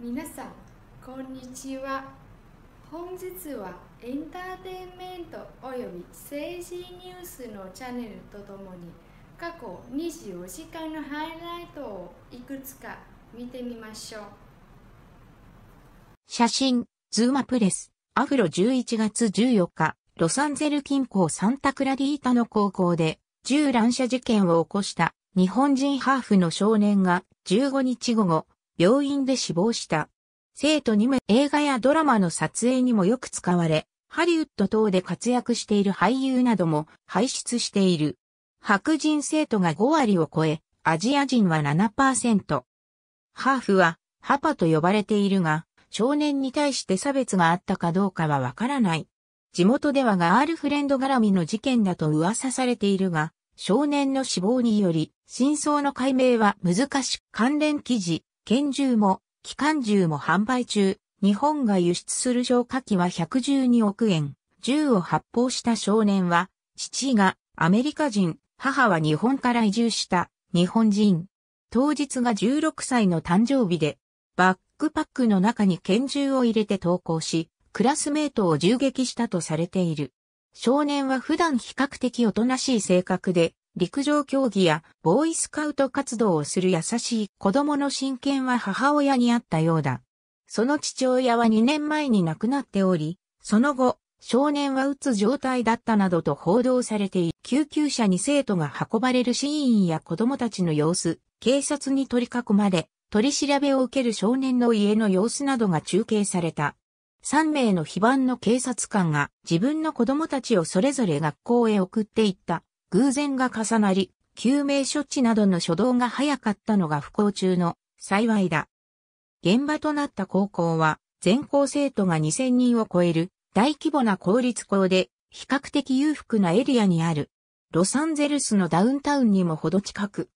皆さんこんにちは本日はエンターテインメントおよび政治ニュースのチャンネルとともに過去24時間のハイライトをいくつか見てみましょう写真ズーマプレスアフロ11月14日ロサンゼル近郊サンタクラディータの高校で銃乱射事件を起こした日本人ハーフの少年が15日午後病院で死亡した。生徒2名、映画やドラマの撮影にもよく使われ、ハリウッド等で活躍している俳優なども輩出している。白人生徒が5割を超え、アジア人は7%。ハーフは、ハパと呼ばれているが、少年に対して差別があったかどうかはわからない。地元ではガールフレンド絡みの事件だと噂されているが、少年の死亡により、真相の解明は難しく関連記事、拳銃も、機関銃も販売中、日本が輸出する消火器は112億円。銃を発砲した少年は、父がアメリカ人、母は日本から移住した日本人。当日が16歳の誕生日で、バックパックの中に拳銃を入れて投稿し、クラスメートを銃撃したとされている。少年は普段比較的おとなしい性格で、陸上競技やボーイスカウト活動をする優しい子供の親権は母親にあったようだ。その父親は2年前に亡くなっており、その後、少年は打つ状態だったなどと報道されてい救急車に生徒が運ばれるシーンや子供たちの様子、警察に取り囲まれ、取り調べを受ける少年の家の様子などが中継された。3名の非番の警察官が自分の子供たちをそれぞれ学校へ送っていった。偶然が重なり、救命処置などの初動が早かったのが不幸中の幸いだ。現場となった高校は、全校生徒が2000人を超える大規模な公立校で、比較的裕福なエリアにある。ロサンゼルスのダウンタウンにもほど近く、